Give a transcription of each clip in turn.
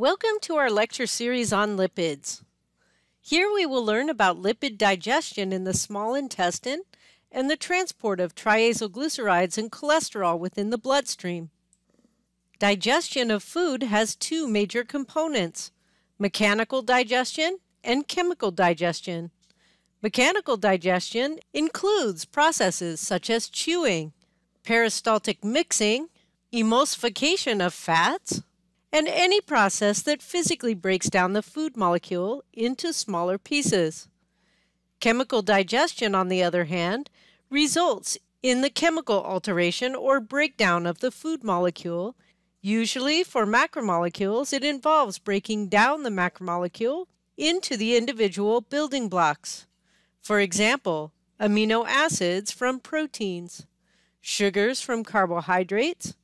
Welcome to our lecture series on lipids. Here we will learn about lipid digestion in the small intestine and the transport of triacylglycerides and cholesterol within the bloodstream. Digestion of food has two major components, mechanical digestion and chemical digestion. Mechanical digestion includes processes such as chewing, peristaltic mixing, emulsification of fats, and any process that physically breaks down the food molecule into smaller pieces. Chemical digestion, on the other hand, results in the chemical alteration or breakdown of the food molecule. Usually, for macromolecules, it involves breaking down the macromolecule into the individual building blocks. For example, amino acids from proteins, sugars from carbohydrates,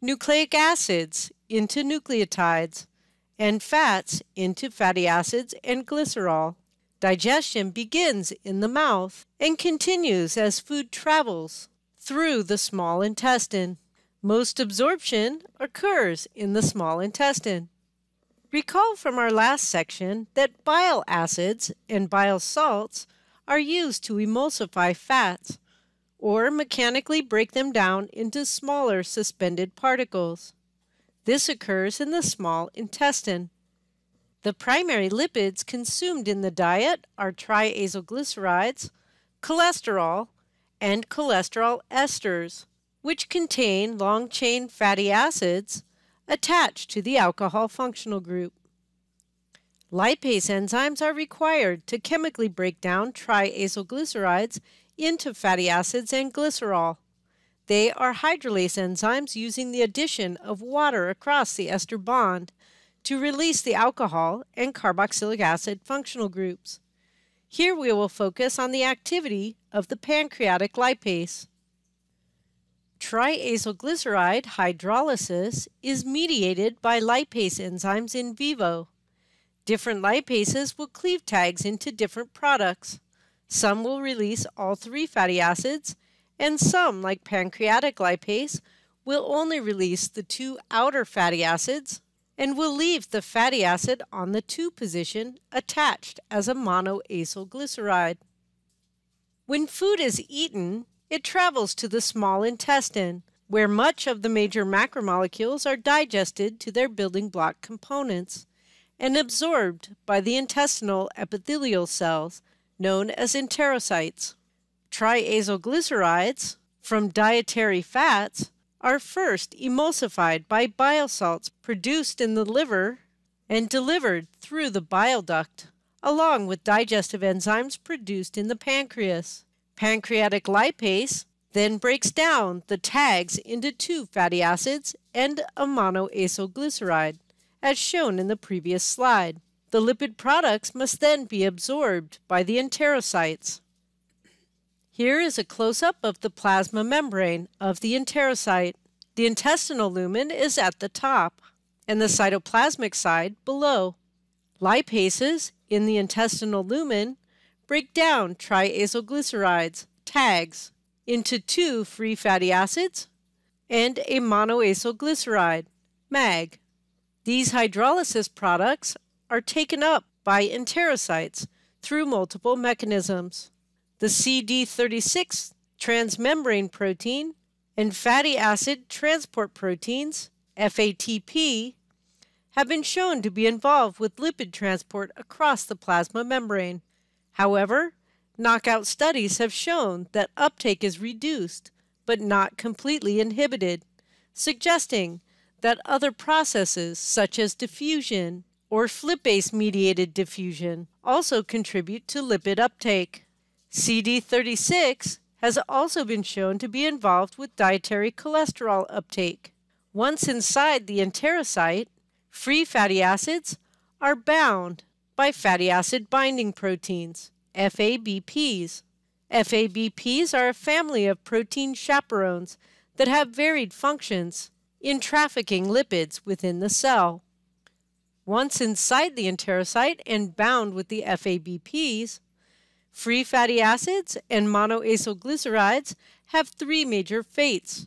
nucleic acids into nucleotides and fats into fatty acids and glycerol. Digestion begins in the mouth and continues as food travels through the small intestine. Most absorption occurs in the small intestine. Recall from our last section that bile acids and bile salts are used to emulsify fats or mechanically break them down into smaller suspended particles. This occurs in the small intestine. The primary lipids consumed in the diet are triacylglycerides, cholesterol, and cholesterol esters, which contain long-chain fatty acids attached to the alcohol functional group. Lipase enzymes are required to chemically break down triacylglycerides into fatty acids and glycerol. They are hydrolase enzymes using the addition of water across the ester bond to release the alcohol and carboxylic acid functional groups. Here we will focus on the activity of the pancreatic lipase. Triacylglyceride hydrolysis is mediated by lipase enzymes in vivo. Different lipases will cleave tags into different products. Some will release all three fatty acids and some, like pancreatic lipase, will only release the two outer fatty acids and will leave the fatty acid on the 2 position attached as a monoacyl glyceride. When food is eaten, it travels to the small intestine, where much of the major macromolecules are digested to their building block components and absorbed by the intestinal epithelial cells, known as enterocytes. Triazoglycerides from dietary fats are first emulsified by bile salts produced in the liver and delivered through the bile duct, along with digestive enzymes produced in the pancreas. Pancreatic lipase then breaks down the tags into two fatty acids and a monoacylglyceride, as shown in the previous slide. The lipid products must then be absorbed by the enterocytes. Here is a close-up of the plasma membrane of the enterocyte. The intestinal lumen is at the top and the cytoplasmic side below. Lipases in the intestinal lumen break down triacylglycerides, tags, into two free fatty acids and a monoacylglyceride, MAG. These hydrolysis products are taken up by enterocytes through multiple mechanisms the CD36 transmembrane protein, and fatty acid transport proteins, FATP, have been shown to be involved with lipid transport across the plasma membrane. However, knockout studies have shown that uptake is reduced but not completely inhibited, suggesting that other processes such as diffusion or flip-base mediated diffusion also contribute to lipid uptake. CD36 has also been shown to be involved with dietary cholesterol uptake. Once inside the enterocyte, free fatty acids are bound by fatty acid binding proteins, FABPs. FABPs are a family of protein chaperones that have varied functions in trafficking lipids within the cell. Once inside the enterocyte and bound with the FABPs, Free fatty acids and monoacylglycerides have three major fates.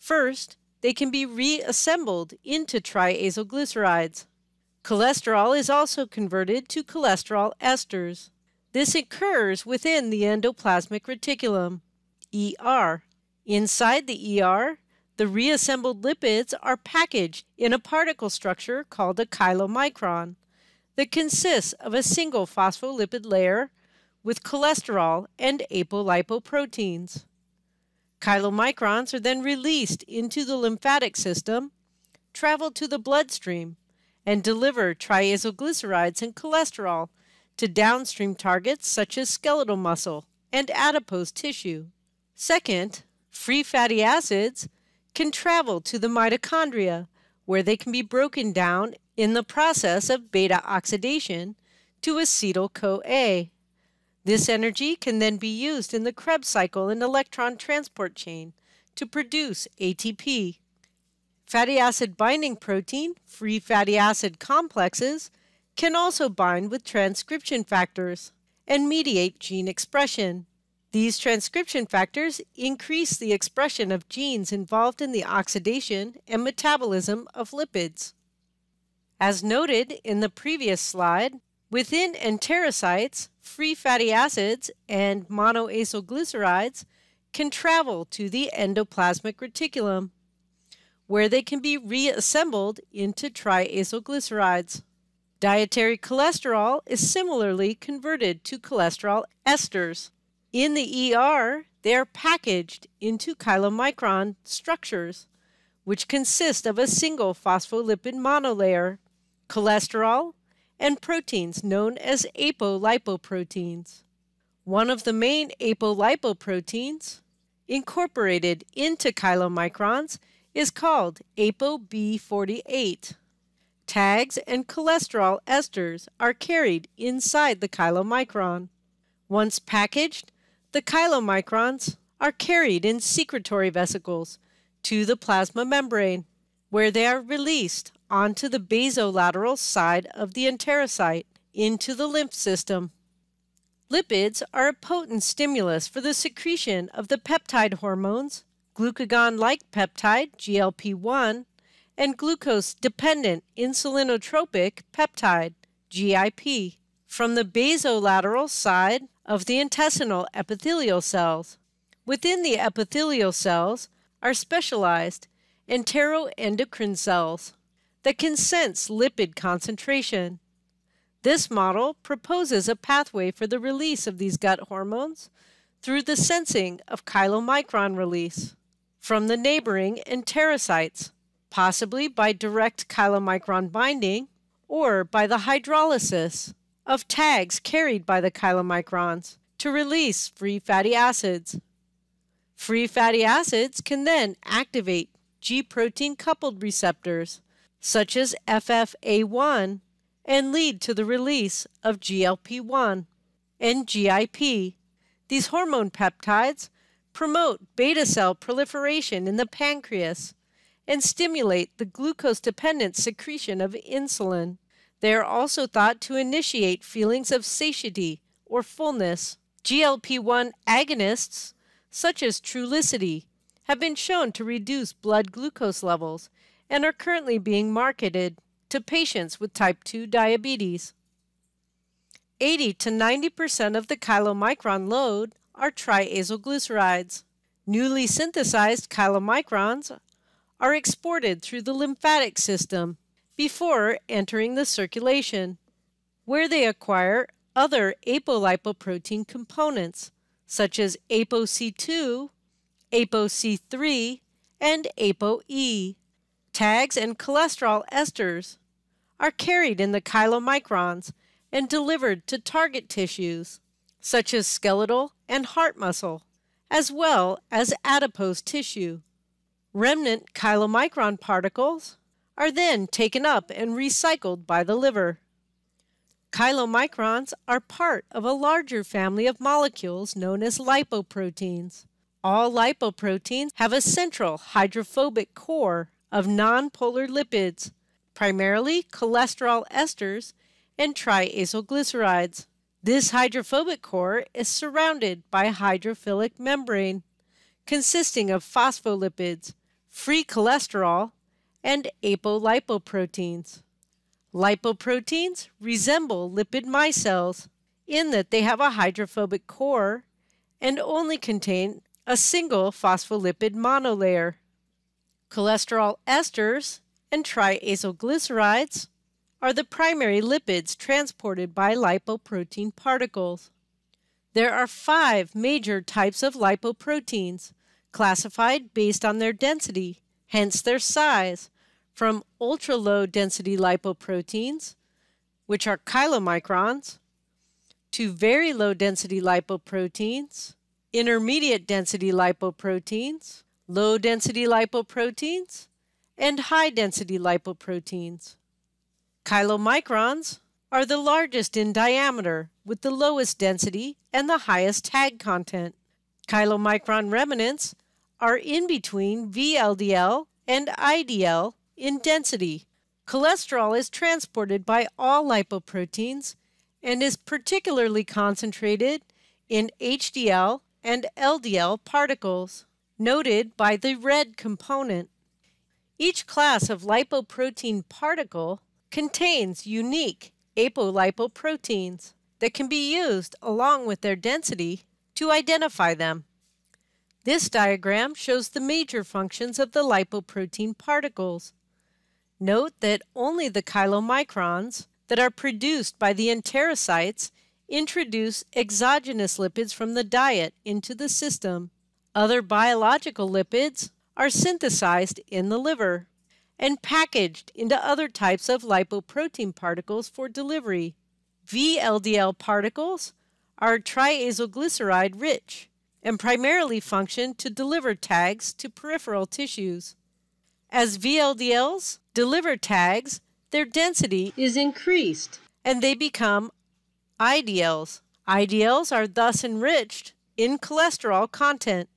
First, they can be reassembled into triacylglycerides. Cholesterol is also converted to cholesterol esters. This occurs within the endoplasmic reticulum, ER. Inside the ER, the reassembled lipids are packaged in a particle structure called a chylomicron that consists of a single phospholipid layer with cholesterol and apolipoproteins. Chylomicrons are then released into the lymphatic system, travel to the bloodstream, and deliver triazoglycerides and cholesterol to downstream targets such as skeletal muscle and adipose tissue. Second, free fatty acids can travel to the mitochondria, where they can be broken down in the process of beta oxidation to acetyl CoA. This energy can then be used in the Krebs cycle and electron transport chain to produce ATP. Fatty acid binding protein, free fatty acid complexes, can also bind with transcription factors and mediate gene expression. These transcription factors increase the expression of genes involved in the oxidation and metabolism of lipids. As noted in the previous slide, Within enterocytes, free fatty acids and monoacylglycerides can travel to the endoplasmic reticulum, where they can be reassembled into triacylglycerides. Dietary cholesterol is similarly converted to cholesterol esters. In the ER, they are packaged into chylomicron structures, which consist of a single phospholipid monolayer. Cholesterol and proteins known as apolipoproteins. One of the main apolipoproteins incorporated into chylomicrons is called ApoB48. Tags and cholesterol esters are carried inside the chylomicron. Once packaged, the chylomicrons are carried in secretory vesicles to the plasma membrane, where they are released onto the basolateral side of the enterocyte into the lymph system. Lipids are a potent stimulus for the secretion of the peptide hormones, glucagon-like peptide, GLP-1, and glucose-dependent insulinotropic peptide, GIP, from the basolateral side of the intestinal epithelial cells. Within the epithelial cells are specialized enteroendocrine cells that can sense lipid concentration. This model proposes a pathway for the release of these gut hormones through the sensing of chylomicron release from the neighboring enterocytes, possibly by direct chylomicron binding or by the hydrolysis of tags carried by the chylomicrons to release free fatty acids. Free fatty acids can then activate G protein coupled receptors such as FFA1, and lead to the release of GLP1 and GIP. These hormone peptides promote beta cell proliferation in the pancreas and stimulate the glucose dependent secretion of insulin. They are also thought to initiate feelings of satiety or fullness. GLP 1 agonists, such as Trulicity, have been shown to reduce blood glucose levels and are currently being marketed to patients with type 2 diabetes. 80 to 90% of the chylomicron load are triazoglycerides. Newly synthesized chylomicrons are exported through the lymphatic system before entering the circulation, where they acquire other apolipoprotein components such as ApoC2, ApoC3, and ApoE. Tags and cholesterol esters are carried in the chylomicrons and delivered to target tissues, such as skeletal and heart muscle, as well as adipose tissue. Remnant chylomicron particles are then taken up and recycled by the liver. Chylomicrons are part of a larger family of molecules known as lipoproteins. All lipoproteins have a central hydrophobic core of nonpolar lipids, primarily cholesterol esters and triacylglycerides. This hydrophobic core is surrounded by a hydrophilic membrane consisting of phospholipids, free cholesterol, and apolipoproteins. Lipoproteins resemble lipid micelles in that they have a hydrophobic core and only contain a single phospholipid monolayer. Cholesterol esters and triacylglycerides are the primary lipids transported by lipoprotein particles. There are five major types of lipoproteins, classified based on their density, hence their size, from ultra-low density lipoproteins, which are chylomicrons, to very low density lipoproteins, intermediate density lipoproteins, low density lipoproteins, and high density lipoproteins. Chylomicrons are the largest in diameter with the lowest density and the highest tag content. Chylomicron remnants are in between VLDL and IDL in density. Cholesterol is transported by all lipoproteins and is particularly concentrated in HDL and LDL particles noted by the red component. Each class of lipoprotein particle contains unique apolipoproteins that can be used along with their density to identify them. This diagram shows the major functions of the lipoprotein particles. Note that only the chylomicrons that are produced by the enterocytes introduce exogenous lipids from the diet into the system. Other biological lipids are synthesized in the liver and packaged into other types of lipoprotein particles for delivery. VLDL particles are triazoglyceride rich and primarily function to deliver tags to peripheral tissues. As VLDLs deliver tags, their density is increased and they become IDLs. IDLs are thus enriched in cholesterol content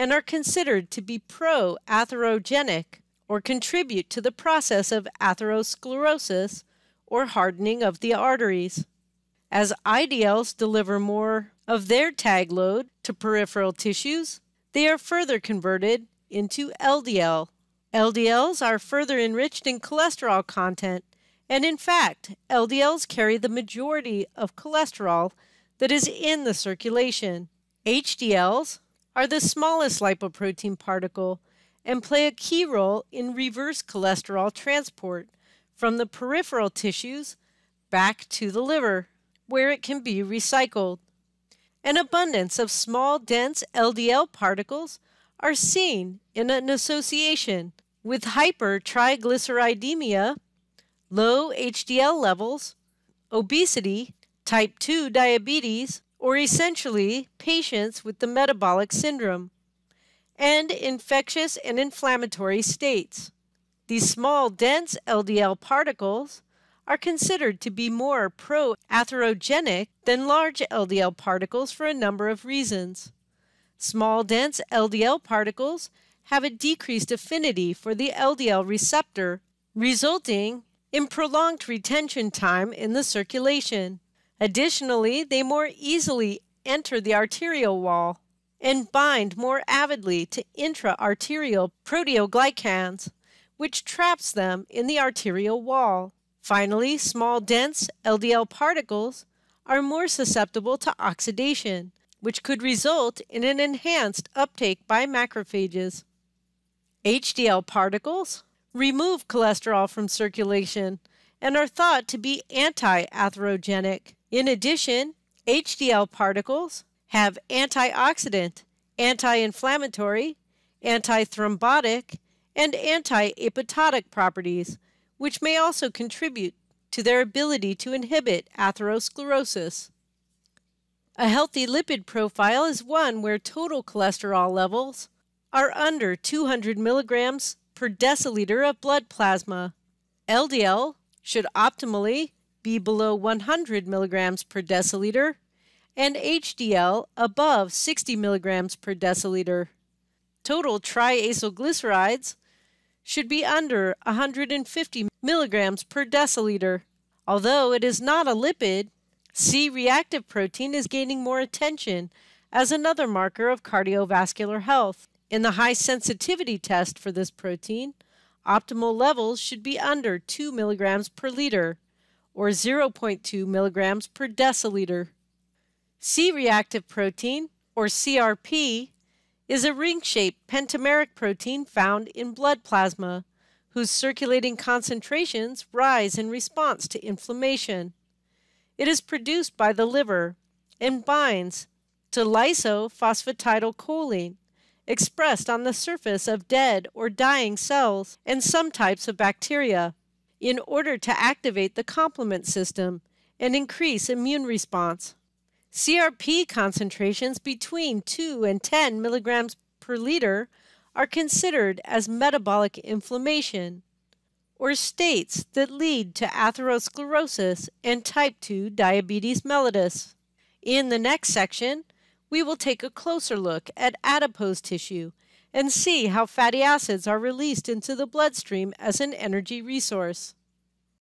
and are considered to be pro-atherogenic or contribute to the process of atherosclerosis or hardening of the arteries. As IDLs deliver more of their tag load to peripheral tissues, they are further converted into LDL. LDLs are further enriched in cholesterol content, and in fact, LDLs carry the majority of cholesterol that is in the circulation. HDLs are the smallest lipoprotein particle and play a key role in reverse cholesterol transport from the peripheral tissues back to the liver, where it can be recycled. An abundance of small, dense LDL particles are seen in an association with hypertriglyceridemia, low HDL levels, obesity, type 2 diabetes, or essentially patients with the metabolic syndrome, and infectious and inflammatory states. These small, dense LDL particles are considered to be more pro-atherogenic than large LDL particles for a number of reasons. Small, dense LDL particles have a decreased affinity for the LDL receptor, resulting in prolonged retention time in the circulation. Additionally, they more easily enter the arterial wall and bind more avidly to intraarterial proteoglycans, which traps them in the arterial wall. Finally, small dense LDL particles are more susceptible to oxidation, which could result in an enhanced uptake by macrophages. HDL particles remove cholesterol from circulation and are thought to be anti-atherogenic. In addition, HDL particles have antioxidant, anti-inflammatory, anti-thrombotic, and anti-apoptotic properties, which may also contribute to their ability to inhibit atherosclerosis. A healthy lipid profile is one where total cholesterol levels are under 200 milligrams per deciliter of blood plasma. LDL should optimally be below 100 milligrams per deciliter and HDL above 60 milligrams per deciliter. Total triacylglycerides should be under 150 milligrams per deciliter. Although it is not a lipid, C-reactive protein is gaining more attention as another marker of cardiovascular health. In the high sensitivity test for this protein, Optimal levels should be under 2 milligrams per liter or 0.2 milligrams per deciliter. C-reactive protein, or CRP, is a ring-shaped pentameric protein found in blood plasma, whose circulating concentrations rise in response to inflammation. It is produced by the liver and binds to lysophosphatidylcholine, expressed on the surface of dead or dying cells and some types of bacteria in order to activate the complement system and increase immune response. CRP concentrations between 2 and 10 milligrams per liter are considered as metabolic inflammation or states that lead to atherosclerosis and type 2 diabetes mellitus. In the next section, we will take a closer look at adipose tissue and see how fatty acids are released into the bloodstream as an energy resource.